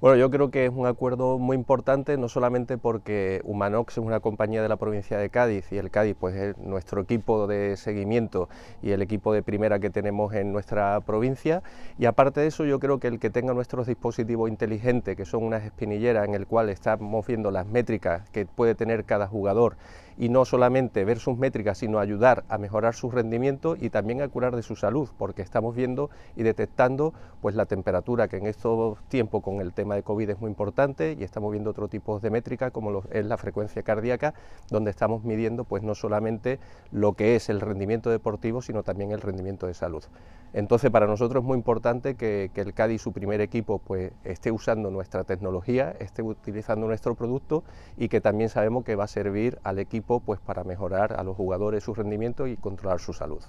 Bueno, yo creo que es un acuerdo muy importante, no solamente porque Humanox es una compañía de la provincia de Cádiz y el Cádiz pues es nuestro equipo de seguimiento y el equipo de primera que tenemos en nuestra provincia y aparte de eso yo creo que el que tenga nuestros dispositivos inteligentes, que son unas espinilleras en el cual estamos viendo las métricas que puede tener cada jugador y no solamente ver sus métricas, sino ayudar a mejorar sus rendimientos y también a curar de su salud, porque estamos viendo y detectando pues la temperatura, que en estos tiempos con el tema de COVID es muy importante, y estamos viendo otro tipo de métricas como es la frecuencia cardíaca, donde estamos midiendo pues no solamente lo que es el rendimiento deportivo, sino también el rendimiento de salud. Entonces para nosotros es muy importante que, el CADI su primer equipo pues esté usando nuestra tecnología, esté utilizando nuestro producto y que también sabemos que va a servir al equipo pues, para mejorar a los jugadores su rendimiento y controlar su salud.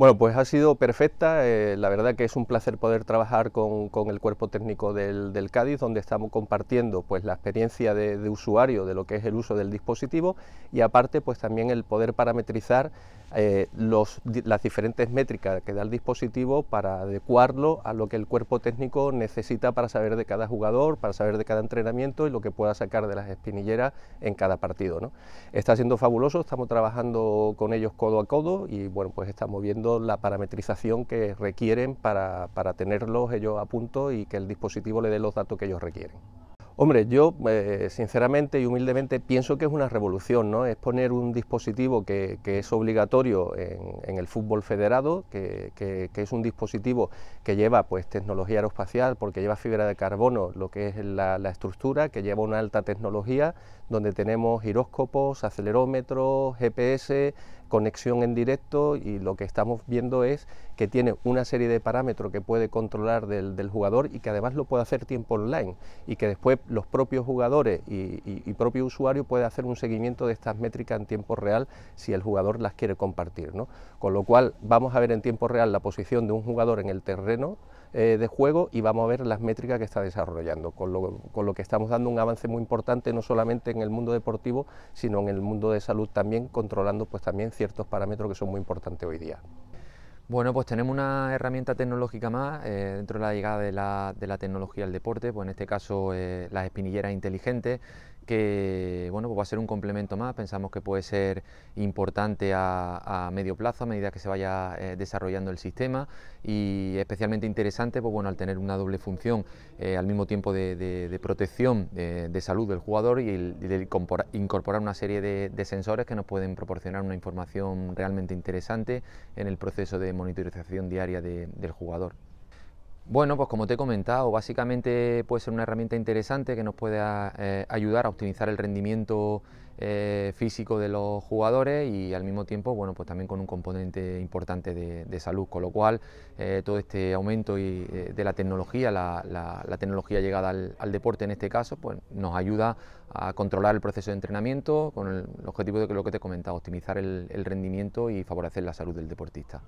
Bueno, pues ha sido perfecta. Eh, la verdad que es un placer poder trabajar con, el cuerpo técnico del, Cádiz, donde estamos compartiendo pues, la experiencia de, usuario de lo que es el uso del dispositivo y aparte pues también el poder parametrizar eh, los, las diferentes métricas que da el dispositivo para adecuarlo a lo que el cuerpo técnico necesita para saber de cada jugador, para saber de cada entrenamiento y lo que pueda sacar de las espinilleras en cada partido. Está siendo fabuloso, estamos trabajando con ellos codo a codo y bueno, pues estamos viendo la parametrización que requieren para, tenerlos ellos a punto y que el dispositivo le dé los datos que ellos requieren. Hombre, yo eh, sinceramente y humildemente pienso que es una revolución, Es poner un dispositivo que, es obligatorio en, el fútbol federado, que, es un dispositivo que lleva pues tecnología aeroespacial, porque lleva fibra de carbono, lo que es la, la estructura, que lleva una alta tecnología, donde tenemos giróscopos, acelerómetros, GPS, conexión en directo y lo que estamos viendo es que tiene una serie de parámetros que puede controlar del, jugador y que además lo puede hacer tiempo online y que después los propios jugadores y, propio usuario puede hacer un seguimiento de estas métricas en tiempo real si el jugador las quiere compartir. Con lo cual vamos a ver en tiempo real la posición de un jugador en el terreno eh, de juego y vamos a ver las métricas que está desarrollando, con lo, que estamos dando un avance muy importante no solamente en el mundo deportivo, sino en el mundo de salud también, controlando pues también ciertos parámetros que son muy importantes hoy día. Bueno, pues tenemos una herramienta tecnológica más eh, dentro de la llegada de la, tecnología al deporte, pues en este caso eh, las espinilleras inteligentes, que bueno, pues va a ser un complemento más, pensamos que puede ser importante a, medio plazo a medida que se vaya eh, desarrollando el sistema y especialmente interesante pues bueno, al tener una doble función eh, al mismo tiempo de, protección eh, de salud del jugador y de incorporar una serie de, sensores que nos pueden proporcionar una información realmente interesante en el proceso de monitorización diaria del jugador. Bueno, pues como te he comentado, básicamente puede ser una herramienta interesante que nos puede ah, eh, ayudar a optimizar el rendimiento eh, físico de los jugadores y al mismo tiempo, bueno, pues también con un componente importante de, salud, con lo cual eh, todo este aumento de la tecnología, la, tecnología llegada al, deporte en este caso, pues nos ayuda a controlar el proceso de entrenamiento con el, objetivo de lo que te he comentado, optimizar el rendimiento y favorecer la salud del deportista.